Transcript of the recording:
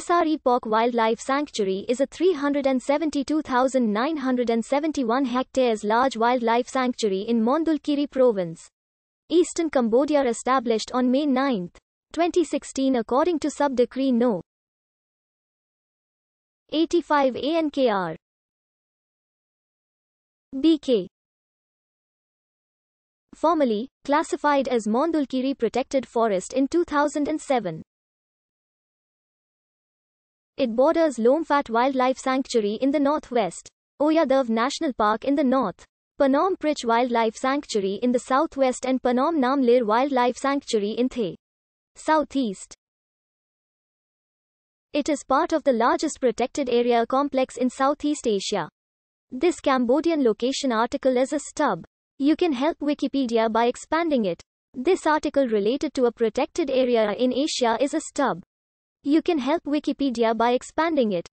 SRE Pok Wildlife Sanctuary is a 372,971 hectares large wildlife sanctuary in Mondulkiri province, Eastern Cambodia established on May 9, 2016 according to Sub-Decree No. 85 ANKR BK Formerly classified as Mondulkiri Protected Forest in 2007. It borders Lomfat Wildlife Sanctuary in the northwest, Oyadav National Park in the north, Panom Prich Wildlife Sanctuary in the southwest and Panom Namlir Wildlife Sanctuary in The southeast. It is part of the largest protected area complex in Southeast Asia. This Cambodian location article is a stub. You can help Wikipedia by expanding it. This article related to a protected area in Asia is a stub. You can help Wikipedia by expanding it.